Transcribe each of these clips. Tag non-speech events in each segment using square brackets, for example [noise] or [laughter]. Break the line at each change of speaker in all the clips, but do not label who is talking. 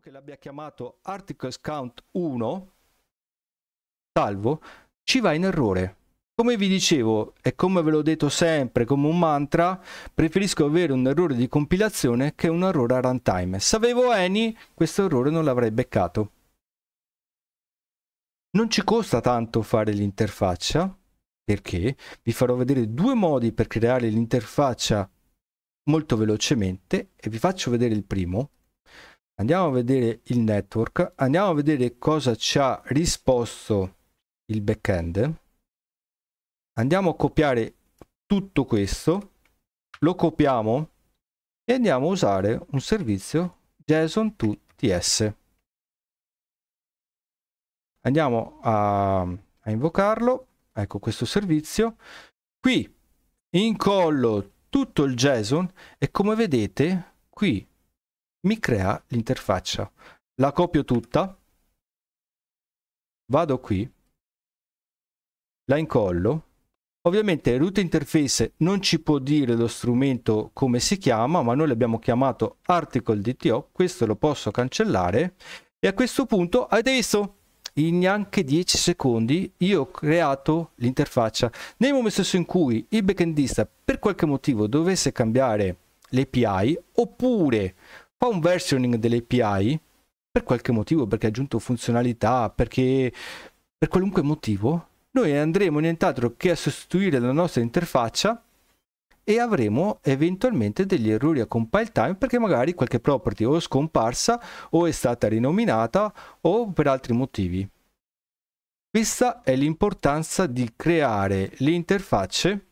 che l'abbia chiamato articles count 1, salvo, ci va in errore. Come vi dicevo e come ve l'ho detto sempre come un mantra, preferisco avere un errore di compilazione che un errore a runtime. Se avevo any, questo errore non l'avrei beccato. Non ci costa tanto fare l'interfaccia, perché vi farò vedere due modi per creare l'interfaccia molto velocemente e vi faccio vedere il primo Andiamo a vedere il network, andiamo a vedere cosa ci ha risposto il backend. Andiamo a copiare tutto questo, lo copiamo e andiamo a usare un servizio JSON 2 TS. Andiamo a, a invocarlo, ecco questo servizio. Qui incollo tutto il JSON e come vedete qui mi crea l'interfaccia. La copio tutta, vado qui, la incollo. Ovviamente route interface non ci può dire lo strumento come si chiama, ma noi l'abbiamo chiamato article DTO, questo lo posso cancellare e a questo punto adesso, in neanche 10 secondi io ho creato l'interfaccia. Nel momento stesso in cui il backendista per qualche motivo dovesse cambiare l'API oppure fa un versioning dell'API per qualche motivo, perché ha aggiunto funzionalità, perché per qualunque motivo, noi andremo nient'altro che a sostituire la nostra interfaccia e avremo eventualmente degli errori a compile time perché magari qualche property o è scomparsa o è stata rinominata o per altri motivi. Questa è l'importanza di creare le interfacce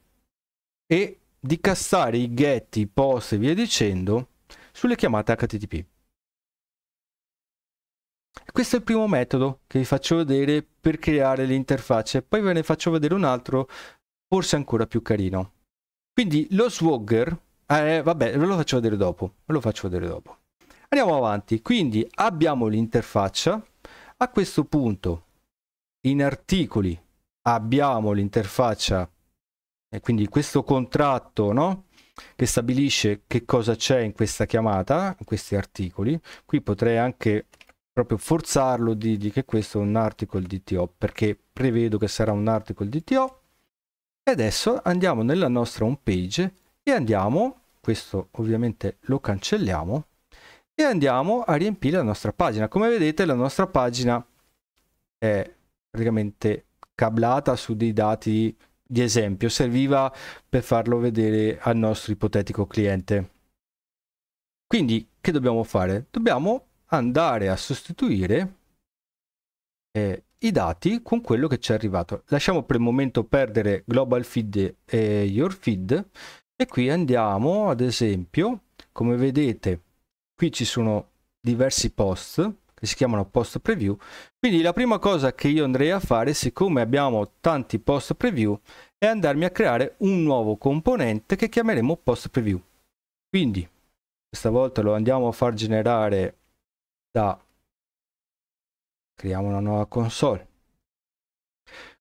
e di castare i get, i post e via dicendo sulle chiamate HTTP. Questo è il primo metodo che vi faccio vedere per creare l'interfaccia, interfacce, poi ve ne faccio vedere un altro, forse ancora più carino. Quindi lo swagger, eh, vabbè, ve lo faccio vedere dopo, ve lo faccio vedere dopo. Andiamo avanti, quindi abbiamo l'interfaccia, a questo punto in articoli abbiamo l'interfaccia e quindi questo contratto, no? che stabilisce che cosa c'è in questa chiamata, in questi articoli. Qui potrei anche proprio forzarlo di, di che questo è un article DTO, perché prevedo che sarà un article DTO. E adesso andiamo nella nostra home page e andiamo, questo ovviamente lo cancelliamo, e andiamo a riempire la nostra pagina. Come vedete la nostra pagina è praticamente cablata su dei dati di esempio, serviva per farlo vedere al nostro ipotetico cliente. Quindi che dobbiamo fare? Dobbiamo andare a sostituire eh, i dati con quello che ci è arrivato. Lasciamo per il momento perdere global feed e your feed e qui andiamo ad esempio, come vedete, qui ci sono diversi post che si chiamano post preview. Quindi la prima cosa che io andrei a fare, siccome abbiamo tanti post preview, è andarmi a creare un nuovo componente che chiameremo post preview. Quindi questa volta lo andiamo a far generare da creiamo una nuova console.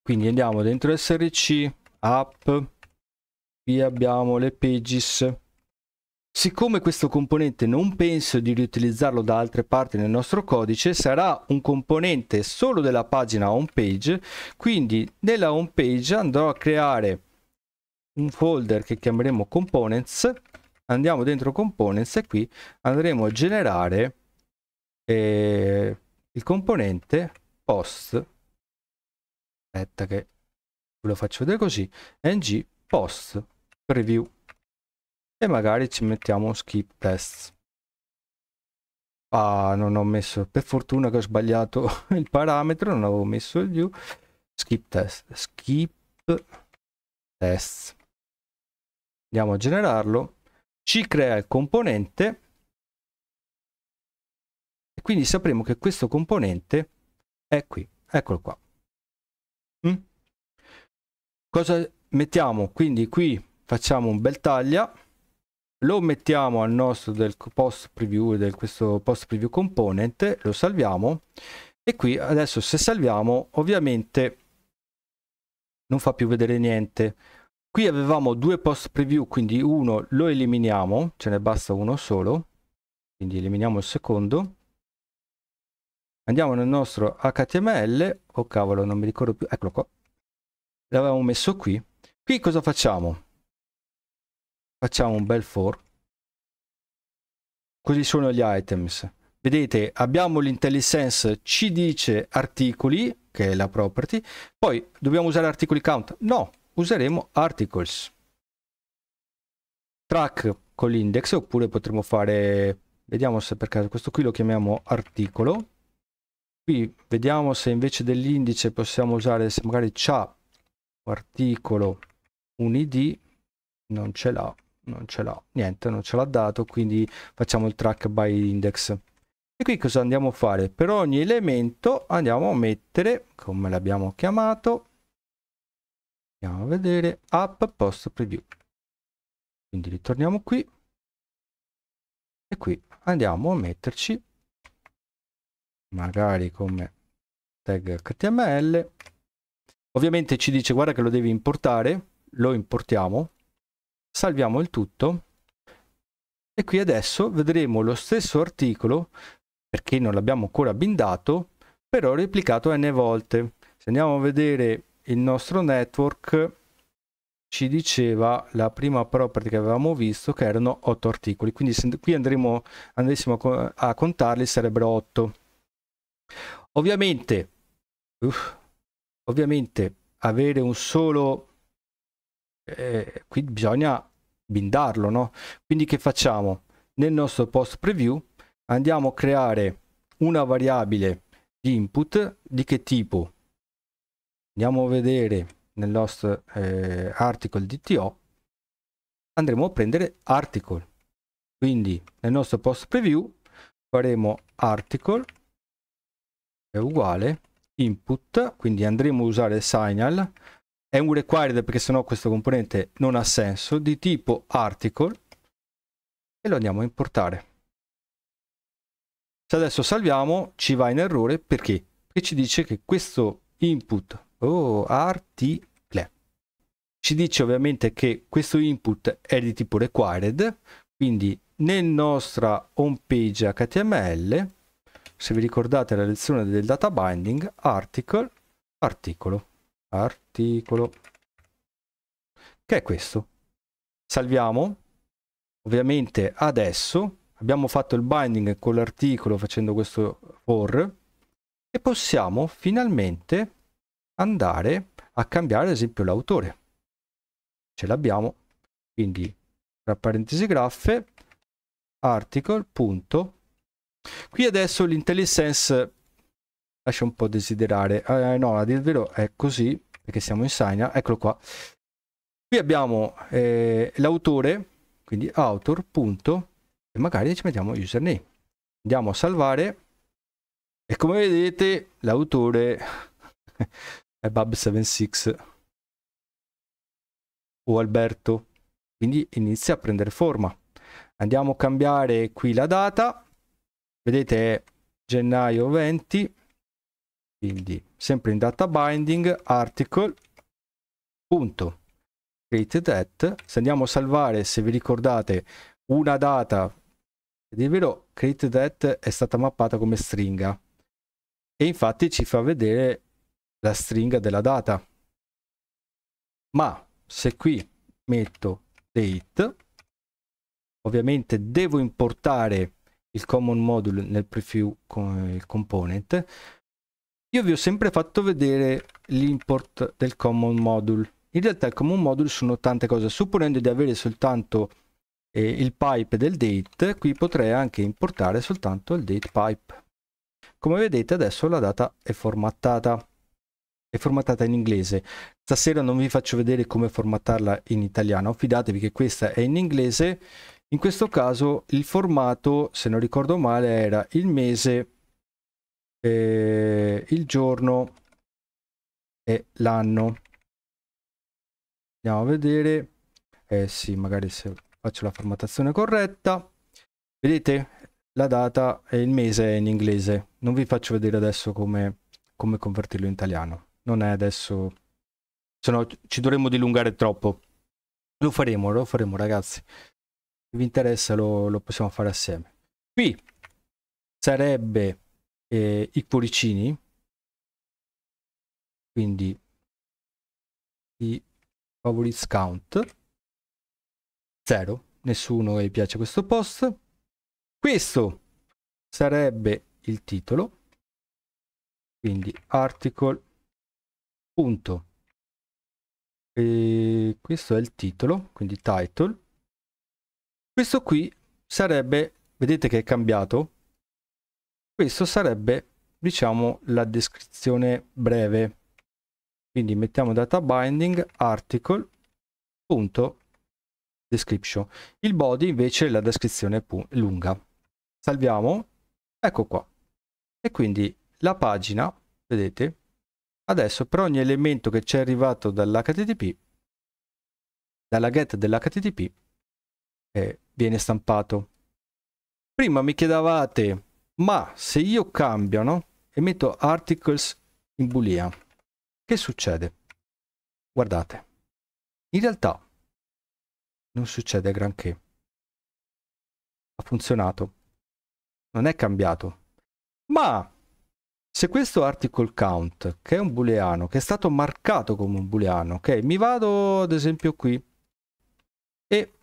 Quindi andiamo dentro SRC app qui abbiamo le pages Siccome questo componente non penso di riutilizzarlo da altre parti nel nostro codice, sarà un componente solo della pagina home page, quindi nella home page andrò a creare un folder che chiameremo components, andiamo dentro components e qui andremo a generare eh, il componente post, aspetta che ve lo faccio vedere così, ng post preview e magari ci mettiamo un skip test. Ah, non ho messo, per fortuna che ho sbagliato [laughs] il parametro, non avevo messo il view. Skip test, skip test. Andiamo a generarlo, ci crea il componente e quindi sapremo che questo componente è qui, eccolo qua. Mm? Cosa mettiamo? Quindi qui facciamo un bel taglia lo mettiamo al nostro del post preview del questo post preview component lo salviamo e qui adesso se salviamo ovviamente non fa più vedere niente qui avevamo due post preview quindi uno lo eliminiamo ce ne basta uno solo quindi eliminiamo il secondo andiamo nel nostro html oh cavolo non mi ricordo più eccolo qua l'avevamo messo qui qui cosa facciamo facciamo un bel for così sono gli items vedete abbiamo l'intellisense ci dice articoli che è la property poi dobbiamo usare articoli count no useremo articles track con l'index oppure potremmo fare vediamo se per caso questo qui lo chiamiamo articolo qui vediamo se invece dell'indice possiamo usare se magari c'ha articolo un id non ce l'ha non ce l'ha, niente, non ce l'ha dato, quindi facciamo il track by index. E qui cosa andiamo a fare? Per ogni elemento andiamo a mettere, come l'abbiamo chiamato, andiamo a vedere, app post preview. Quindi ritorniamo qui e qui andiamo a metterci magari come tag html. Ovviamente ci dice guarda che lo devi importare, lo importiamo, salviamo il tutto e qui adesso vedremo lo stesso articolo perché non l'abbiamo ancora bindato però replicato n volte se andiamo a vedere il nostro network ci diceva la prima property che avevamo visto che erano 8 articoli quindi se qui andremo andessimo a contarli sarebbero 8 ovviamente uff, ovviamente avere un solo eh, qui bisogna bindarlo, no? Quindi che facciamo? Nel nostro post preview andiamo a creare una variabile di input di che tipo? Andiamo a vedere nel nostro eh, article DTO, andremo a prendere article. Quindi nel nostro post preview faremo article è uguale input, quindi andremo a usare signal è un required perché sennò questo componente non ha senso, di tipo article e lo andiamo a importare. Se adesso salviamo ci va in errore perché? Perché ci dice che questo input, oh, article, ci dice ovviamente che questo input è di tipo required, quindi nella nostra home page HTML, se vi ricordate la lezione del data binding, article, articolo articolo che è questo salviamo ovviamente adesso abbiamo fatto il binding con l'articolo facendo questo for e possiamo finalmente andare a cambiare ad esempio l'autore ce l'abbiamo quindi tra parentesi graffe article punto qui adesso l'intellisense lascia un po' desiderare. Eh, no, a dir il vero è così, perché siamo in Saina, eccolo qua. Qui abbiamo eh, l'autore, quindi author, punto, e magari ci mettiamo username. Andiamo a salvare e come vedete l'autore [laughs] è Bab76 o Alberto, quindi inizia a prendere forma. Andiamo a cambiare qui la data, vedete è gennaio 20, quindi sempre in data binding article punto created at se andiamo a salvare se vi ricordate una data per vero created at è stata mappata come stringa e infatti ci fa vedere la stringa della data ma se qui metto date ovviamente devo importare il common module nel preview con il component io vi ho sempre fatto vedere l'import del common module. In realtà il common module sono tante cose. Supponendo di avere soltanto eh, il pipe del date, qui potrei anche importare soltanto il date pipe. Come vedete adesso la data è formattata. È formattata in inglese. Stasera non vi faccio vedere come formattarla in italiano. Fidatevi che questa è in inglese. In questo caso il formato, se non ricordo male, era il mese eh, il giorno e l'anno. Andiamo a vedere. Eh sì, magari se faccio la formattazione corretta. Vedete, la data e il mese è in inglese. Non vi faccio vedere adesso come, come convertirlo in italiano. Non è adesso... Se no ci dovremmo dilungare troppo. Lo faremo, lo faremo ragazzi. Se vi interessa lo, lo possiamo fare assieme. Qui sarebbe eh, i cuoricini, quindi i favorites count, 0, nessuno gli piace questo post. Questo sarebbe il titolo, quindi article. Punto. E eh, questo è il titolo, quindi title. Questo qui sarebbe, vedete che è cambiato, questo sarebbe, diciamo, la descrizione breve. Quindi mettiamo data binding article.description. Il body invece è la descrizione lunga. Salviamo, ecco qua. E quindi la pagina, vedete, adesso per ogni elemento che ci è arrivato dall'HTTP, dalla get dell'HTTP, eh, viene stampato. Prima mi chiedevate ma se io cambio no? e metto articles in boolean che succede? guardate in realtà non succede granché ha funzionato non è cambiato ma se questo article count che è un booleano che è stato marcato come un booleano ok mi vado ad esempio qui e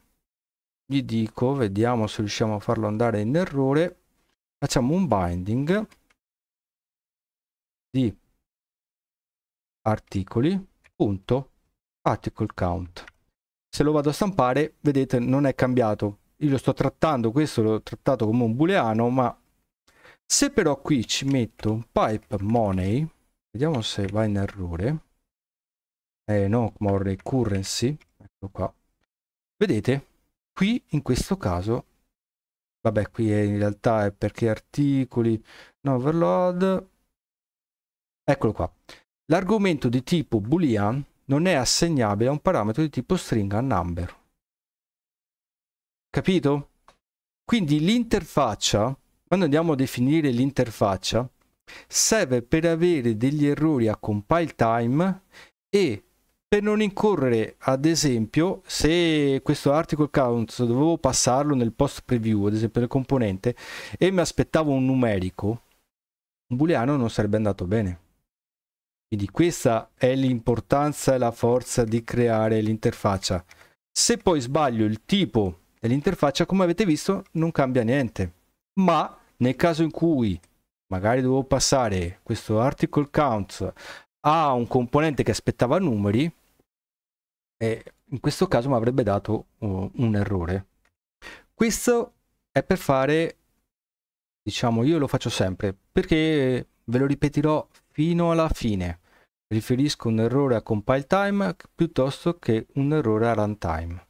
gli dico vediamo se riusciamo a farlo andare in errore facciamo un binding di articoli punto article count se lo vado a stampare vedete non è cambiato io lo sto trattando questo l'ho trattato come un booleano ma se però qui ci metto un pipe money vediamo se va in errore eh no more currency ecco qua vedete qui in questo caso vabbè qui è, in realtà è perché articoli no overload eccolo qua l'argomento di tipo boolean non è assegnabile a un parametro di tipo stringa number capito? quindi l'interfaccia quando andiamo a definire l'interfaccia serve per avere degli errori a compile time e per non incorrere ad esempio se questo article count dovevo passarlo nel post preview ad esempio del componente e mi aspettavo un numerico un booleano non sarebbe andato bene quindi questa è l'importanza e la forza di creare l'interfaccia se poi sbaglio il tipo dell'interfaccia come avete visto non cambia niente ma nel caso in cui magari dovevo passare questo article count a un componente che aspettava numeri e in questo caso mi avrebbe dato uh, un errore. Questo è per fare, diciamo, io lo faccio sempre, perché ve lo ripeterò fino alla fine. Riferisco un errore a compile time piuttosto che un errore a runtime.